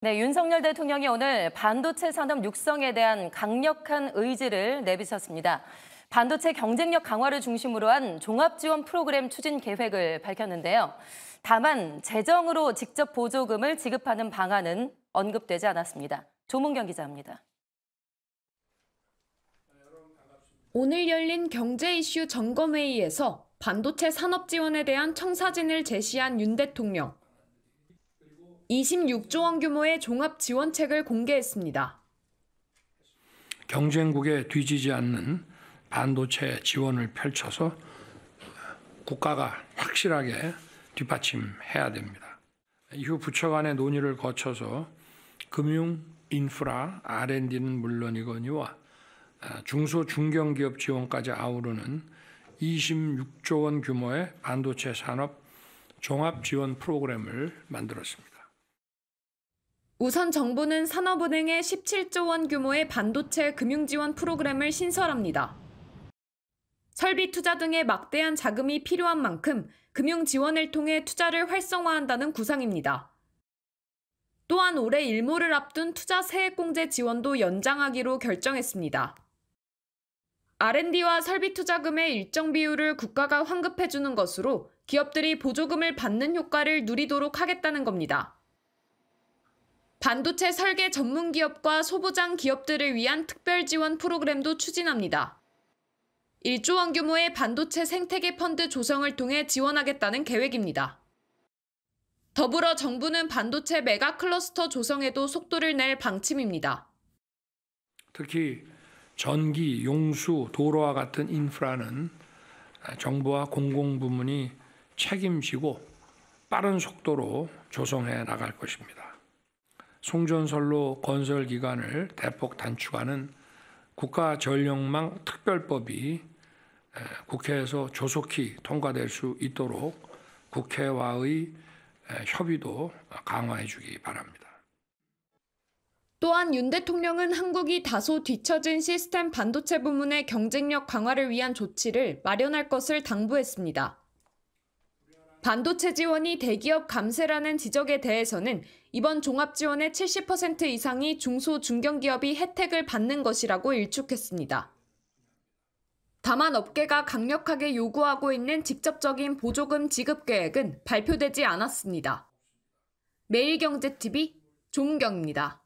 네, 윤석열 대통령이 오늘 반도체 산업 육성에 대한 강력한 의지를 내비쳤습니다. 반도체 경쟁력 강화를 중심으로 한 종합지원 프로그램 추진 계획을 밝혔는데요. 다만 재정으로 직접 보조금을 지급하는 방안은 언급되지 않았습니다. 조문경 기자입니다. 오늘 열린 경제 이슈 점검회의에서 반도체 산업 지원에 대한 청사진을 제시한 윤 대통령. 26조 원 규모의 종합 지원책을 공개했습니다. 경쟁국에 뒤지지 않는 반도체 지원을 펼쳐서 국가가 확실하게 뒷받침해야 됩니다. 이후 부처 간의 논의를 거쳐서 금융, 인프라, R&D는 물론이거니와 아, 중소 중견기업 지원까지 아우르는 26조 원 규모의 반도체 산업 종합 지원 프로그램을 만들었습니다. 우선 정부는 산업은행의 17조 원 규모의 반도체 금융 지원 프로그램을 신설합니다. 설비 투자 등의 막대한 자금이 필요한 만큼 금융 지원을 통해 투자를 활성화한다는 구상입니다. 또한 올해 일몰을 앞둔 투자 세액공제 지원도 연장하기로 결정했습니다. R&D와 설비 투자금의 일정 비율을 국가가 환급해주는 것으로 기업들이 보조금을 받는 효과를 누리도록 하겠다는 겁니다. 반도체 설계 전문 기업과 소부장 기업들을 위한 특별 지원 프로그램도 추진합니다. 1조 원 규모의 반도체 생태계 펀드 조성을 통해 지원하겠다는 계획입니다. 더불어 정부는 반도체 메가 클러스터 조성에도 속도를 낼 방침입니다. 특히 전기, 용수, 도로와 같은 인프라는 정부와 공공부문이 책임지고 빠른 속도로 조성해 나갈 것입니다. 송전설로 건설 기간을 대폭 단축하는 국가전력망 특별법이 국회에서 조속히 통과될 수 있도록 국회와의 협의도 강화해 주기 바랍니다. 또한 윤 대통령은 한국이 다소 뒤처진 시스템 반도체 부문의 경쟁력 강화를 위한 조치를 마련할 것을 당부했습니다. 반도체 지원이 대기업 감세라는 지적에 대해서는 이번 종합지원의 70% 이상이 중소 중견기업이 혜택을 받는 것이라고 일축했습니다. 다만 업계가 강력하게 요구하고 있는 직접적인 보조금 지급 계획은 발표되지 않았습니다. 매일경제TV 조은경입니다.